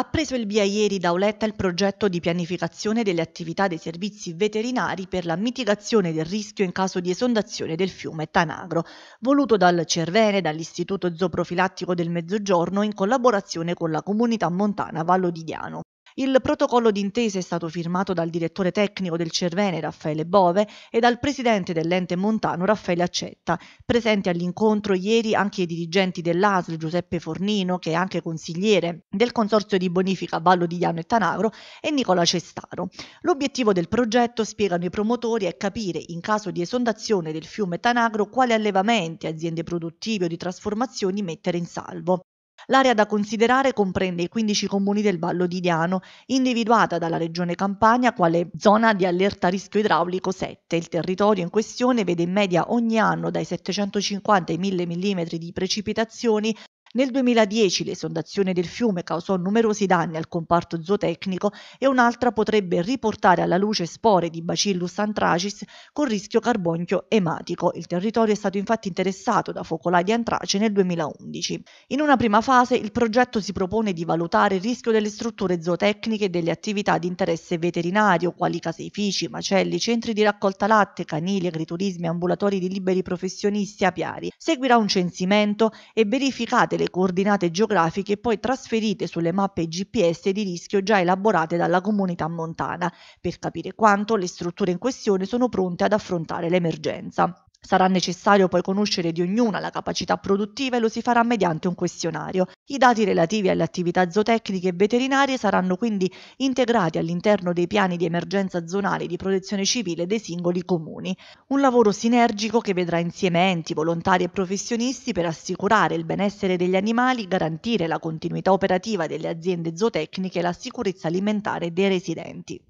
Ha preso il via ieri da Oletta il progetto di pianificazione delle attività dei servizi veterinari per la mitigazione del rischio in caso di esondazione del fiume Tanagro, voluto dal Cervene, dall'Istituto Zooprofilattico del Mezzogiorno in collaborazione con la comunità montana Vallo di Diano. Il protocollo d'intesa è stato firmato dal direttore tecnico del Cervene Raffaele Bove e dal presidente dell'ente montano Raffaele Accetta. Presenti all'incontro ieri anche i dirigenti dell'ASL Giuseppe Fornino, che è anche consigliere del Consorzio di Bonifica Vallo di Iano e Tanagro, e Nicola Cestaro. L'obiettivo del progetto, spiegano i promotori, è capire in caso di esondazione del fiume Tanagro quali allevamenti, aziende produttive o di trasformazioni mettere in salvo. L'area da considerare comprende i 15 comuni del Vallo di Diano, individuata dalla Regione Campania quale zona di allerta rischio idraulico 7. Il territorio in questione vede in media ogni anno dai 750 ai 1000 mm di precipitazioni nel 2010 l'esondazione del fiume causò numerosi danni al comparto zootecnico e un'altra potrebbe riportare alla luce spore di Bacillus anthracis con rischio carbonchio ematico. Il territorio è stato infatti interessato da focolai di antrace nel 2011. In una prima fase il progetto si propone di valutare il rischio delle strutture zootecniche e delle attività di interesse veterinario, quali caseifici, macelli, centri di raccolta latte, canili, agriturismi, ambulatori di liberi professionisti, apiari. Seguirà un censimento e verificate le coordinate geografiche poi trasferite sulle mappe GPS di rischio già elaborate dalla comunità montana, per capire quanto le strutture in questione sono pronte ad affrontare l'emergenza. Sarà necessario poi conoscere di ognuna la capacità produttiva e lo si farà mediante un questionario. I dati relativi alle attività zootecniche e veterinarie saranno quindi integrati all'interno dei piani di emergenza zonale di protezione civile dei singoli comuni. Un lavoro sinergico che vedrà insieme enti, volontari e professionisti per assicurare il benessere degli animali, garantire la continuità operativa delle aziende zootecniche e la sicurezza alimentare dei residenti.